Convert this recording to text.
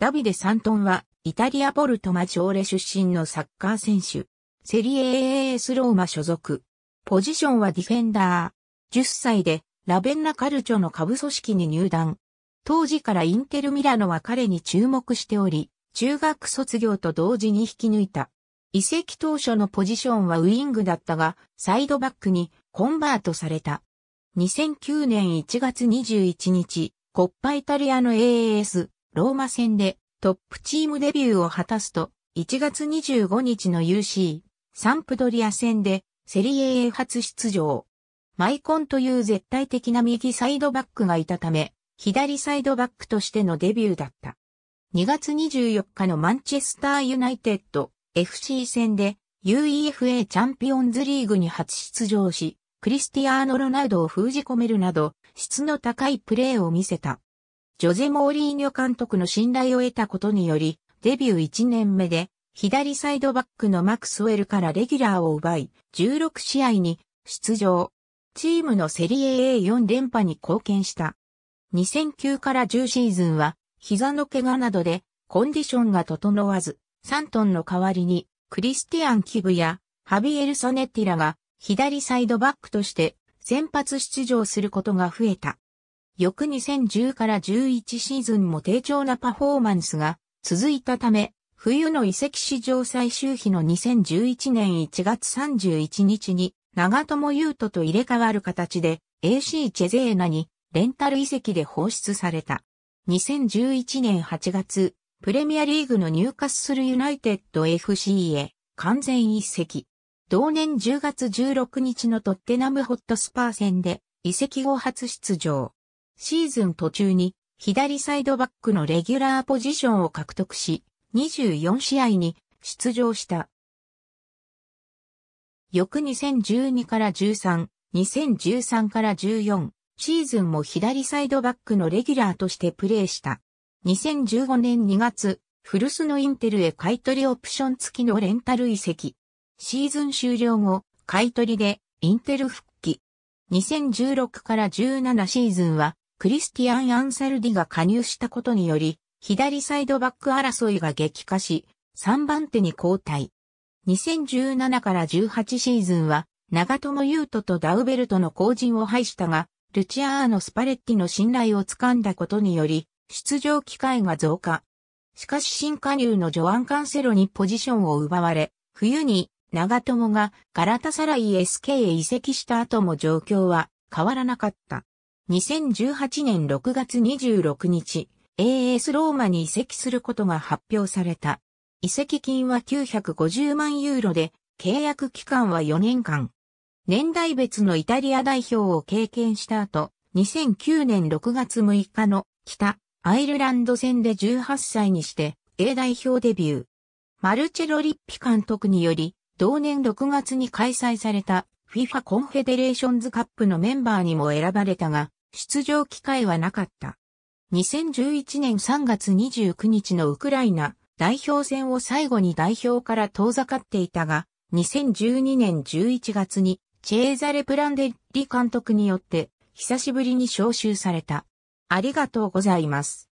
ダビデ・サントンは、イタリア・ポルトマチョーレ出身のサッカー選手。セリエ AAS ローマ所属。ポジションはディフェンダー。10歳で、ラベンナ・カルチョの下部組織に入団。当時からインテル・ミラノは彼に注目しており、中学卒業と同時に引き抜いた。移籍当初のポジションはウイングだったが、サイドバックにコンバートされた。2009年1月21日、コッパイタリアの AAS ローマ戦でトップチームデビューを果たすと、1月25日の UC、サンプドリア戦でセリエ A 初出場。マイコンという絶対的な右サイドバックがいたため、左サイドバックとしてのデビューだった。2月24日のマンチェスターユナイテッド FC 戦で UEFA チャンピオンズリーグに初出場し、クリスティアーノ・ロナウドを封じ込めるなど、質の高いプレーを見せた。ジョゼ・モーリーニョ監督の信頼を得たことにより、デビュー1年目で、左サイドバックのマクスウェルからレギュラーを奪い、16試合に出場。チームのセリエ A4 連覇に貢献した。2009から10シーズンは、膝の怪我などで、コンディションが整わず、サントンの代わりに、クリスティアン・キブや、ハビエル・ソネッティラが、左サイドバックとして、先発出場することが増えた。翌2010から11シーズンも低調なパフォーマンスが続いたため、冬の移籍史上最終日の2011年1月31日に長友優斗と入れ替わる形で AC チェゼーナにレンタル移籍で放出された。2011年8月、プレミアリーグの入荷するユナイテッド FC へ完全移籍。同年10月16日のトッテナムホットスパー戦で移籍後初出場。シーズン途中に左サイドバックのレギュラーポジションを獲得し、24試合に出場した。翌2012から13、2013から14シーズンも左サイドバックのレギュラーとしてプレーした。2015年2月、古巣のインテルへ買い取りオプション付きのレンタル移籍。シーズン終了後、買い取りでインテル復帰。2016から17シーズンはクリスティアン・アンサルディが加入したことにより、左サイドバック争いが激化し、3番手に交代。2017から18シーズンは、長友優都とダウベルトの後陣を排したが、ルチアーノ・スパレッティの信頼を掴んだことにより、出場機会が増加。しかし新加入のジョアン・カンセロにポジションを奪われ、冬に長友がガラタサライ SK へ移籍した後も状況は変わらなかった。2018年6月26日、AS ローマに移籍することが発表された。移籍金は950万ユーロで、契約期間は4年間。年代別のイタリア代表を経験した後、2009年6月6日の北アイルランド戦で18歳にして A 代表デビュー。マルチェロ・リッピ監督により、同年6月に開催された FIFA コンフェデレーションズカップのメンバーにも選ばれたが、出場機会はなかった。2011年3月29日のウクライナ代表戦を最後に代表から遠ざかっていたが、2012年11月にチェーザレ・プランデッリ監督によって久しぶりに招集された。ありがとうございます。